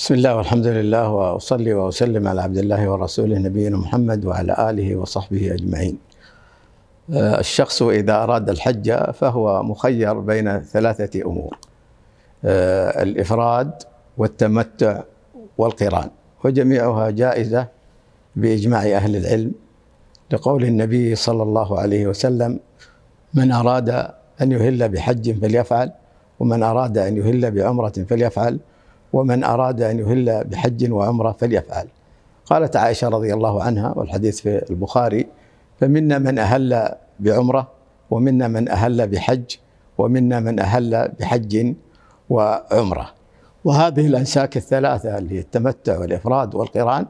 بسم الله والحمد لله واصلي واسلم على عبد الله ورسوله نبينا محمد وعلى اله وصحبه اجمعين. آه، الشخص اذا اراد الحج فهو مخير بين ثلاثه امور. آه، الافراد والتمتع والقران وجميعها جائزه باجماع اهل العلم لقول النبي صلى الله عليه وسلم من اراد ان يهل بحج فليفعل ومن اراد ان يهل بعمره فليفعل ومن أراد أن يهل بحج وعمرة فليفعل قالت عائشة رضي الله عنها والحديث في البخاري فمنا من أهل بعمرة ومنا من أهل بحج ومنا من أهل بحج وعمرة وهذه الأنساك الثلاثة اللي هي التمتع والإفراد والقران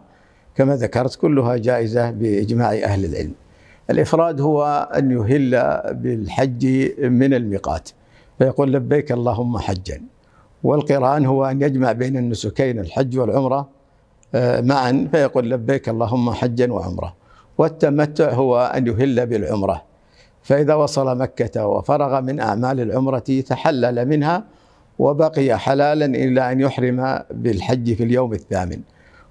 كما ذكرت كلها جائزة بإجماع أهل العلم الإفراد هو أن يهل بالحج من الميقات فيقول لبيك اللهم حجا والقران هو أن يجمع بين النسكين الحج والعمرة آه، معا فيقول لبيك اللهم حجا وعمرة والتمتع هو أن يهل بالعمرة فإذا وصل مكة وفرغ من أعمال العمرة تحلل منها وبقي حلالا إلا أن يحرم بالحج في اليوم الثامن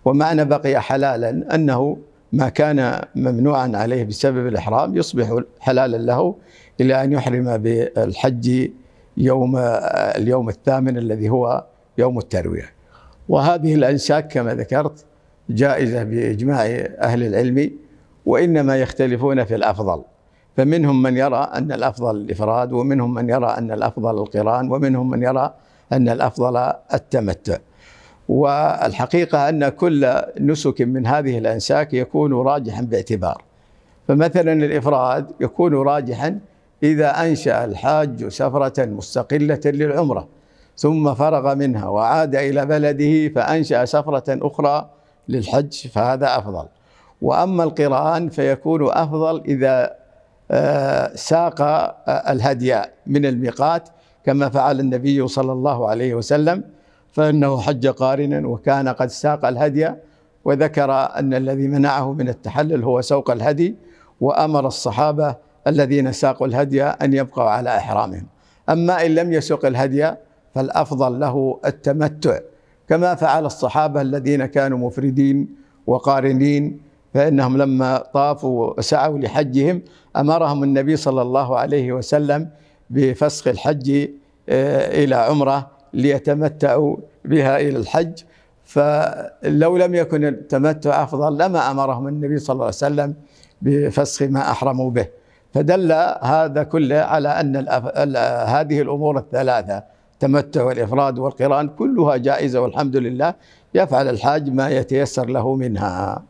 ومعنى بقي حلالا أنه ما كان ممنوعا عليه بسبب الإحرام يصبح حلالا له إلى أن يحرم بالحج يوم اليوم الثامن الذي هو يوم التروية وهذه الأنساك كما ذكرت جائزة بإجماع أهل العلم وإنما يختلفون في الأفضل فمنهم من يرى أن الأفضل الإفراد ومنهم من يرى أن الأفضل القران ومنهم من يرى أن الأفضل التمتع والحقيقة أن كل نسك من هذه الأنساك يكون راجحا باعتبار فمثلا الإفراد يكون راجحا إذا أنشأ الحاج سفرة مستقلة للعمرة ثم فرغ منها وعاد إلى بلده فأنشأ سفرة أخرى للحج فهذا أفضل وأما القران فيكون أفضل إذا آه، ساق آه، الهدي من الميقات كما فعل النبي صلى الله عليه وسلم فإنه حج قارنا وكان قد ساق الهدي وذكر أن الذي منعه من التحلل هو سوق الهدي وأمر الصحابة الذين ساقوا الهدي أن يبقوا على إحرامهم أما إن لم يسق الهدي فالأفضل له التمتع كما فعل الصحابة الذين كانوا مفردين وقارنين فإنهم لما طافوا وسعوا لحجهم أمرهم النبي صلى الله عليه وسلم بفسخ الحج آه، إلى عمرة ليتمتعوا بها إلى الحج فلو لم يكن التمتع أفضل لما أمرهم النبي صلى الله عليه وسلم بفسخ ما أحرموا به فدل هذا كله على أن هذه الأمور الثلاثة التمتع والإفراد والقران كلها جائزة والحمد لله يفعل الحاج ما يتيسر له منها